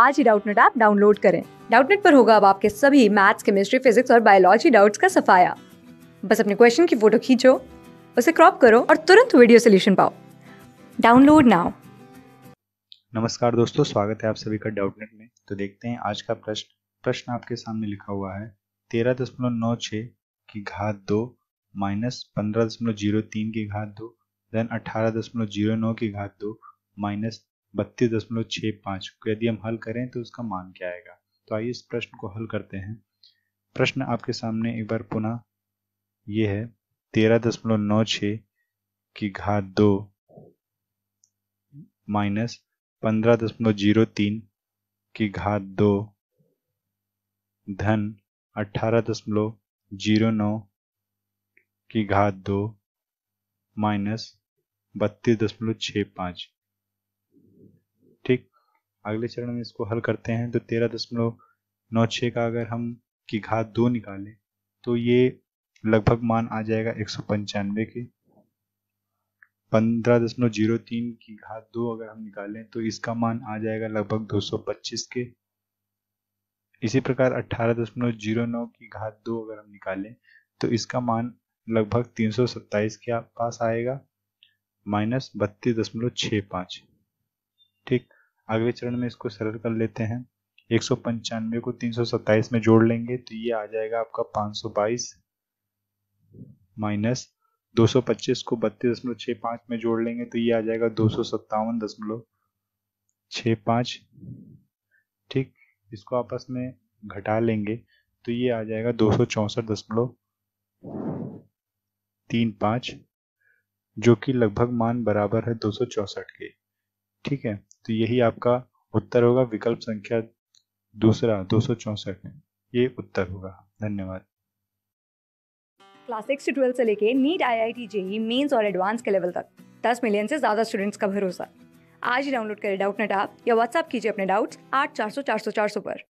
आज ही Doubtnut app download करें डाउटनेट पर होगा अब आपके सभी मैथ्स केमिस्ट्री फिजिक्स और बायोलॉजी डाउट्स का सफाया बस अपने क्वेश्चन की फोटो खींचो उसे क्रॉप करो और तुरंत वीडियो सोल्यूशन पाओ डाउनलोड नाउ नमस्कार दोस्तों स्वागत है आप सभी का डाउटनेट में तो देखते हैं आज का प्रश्न प्रश्न आपके सामने लिखा हुआ है तेरह दशमलव नौ छ की घात दो माइनस पंद्रह दशमलव जीरो तीन की घात दो देन अठारह दशमलव जीरो नौ की घात दो माइनस बत्तीस दशमलव छः पाँच को यदि हम हल करें तो उसका मान क्या आएगा तो आइए इस प्रश्न को हल करते हैं प्रश्न आपके सामने एक बार पुनः ये है तेरह दशमलव नौ छः की घात दो माइनस पंद्रह दशमलव जीरो तीन की घात दो धन अठारह दशमलव जीरो नौ की घात दो माइनस बत्तीस दशमलव छः पाँच अगले चरण में इसको हल करते हैं तो तेरह दशमलव नौ छः का अगर हम की घात दो निकालें तो ये लगभग मान आ जाएगा एक सौ पंचानवे के पंद्रह दशमलव जीरो तीन की घात दो अगर हम निकालें तो इसका मान आ जाएगा लगभग दो सौ पच्चीस के इसी प्रकार अट्ठारह दशमलव जीरो नौ की घात दो अगर हम निकालें तो इसका मान लगभग तीन सौ सत्ताईस के पास आएगा माइनस बत्तीस दशमलव छः पाँच ठीक अगले चरण में इसको सरल कर लेते हैं एक सौ पंचानवे को तीन सौ सत्ताईस में जोड़ लेंगे तो ये आ जाएगा आपका पाँच सौ बाईस माइनस दो सौ पच्चीस को बत्तीस दशमलव छः पाँच में जोड़ लेंगे तो ये आ जाएगा दो सौ सत्तावन दशमलव छः पाँच ठीक इसको आपस में घटा लेंगे तो ये आ जाएगा दो सौ चौंसठ दशमलव तीन पाँच जो कि लगभग मान बराबर है दो सौ चौंसठ के ठीक है तो यही आपका उत्तर होगा विकल्प संख्या दूसरा दो ये उत्तर होगा धन्यवाद क्लास सिक्स से ट्वेल्थ से लेके NEET I I T JEE mains और एडवांस के लेवल तक दस मिलियन से ज़्यादा स्टूडेंट्स का भरोसा आज ही डाउनलोड करें डाउट नेट आप या व्हाट्सअप कीजिए अपने डाउट्स आठ चार सौ चार सौ चार सौ पर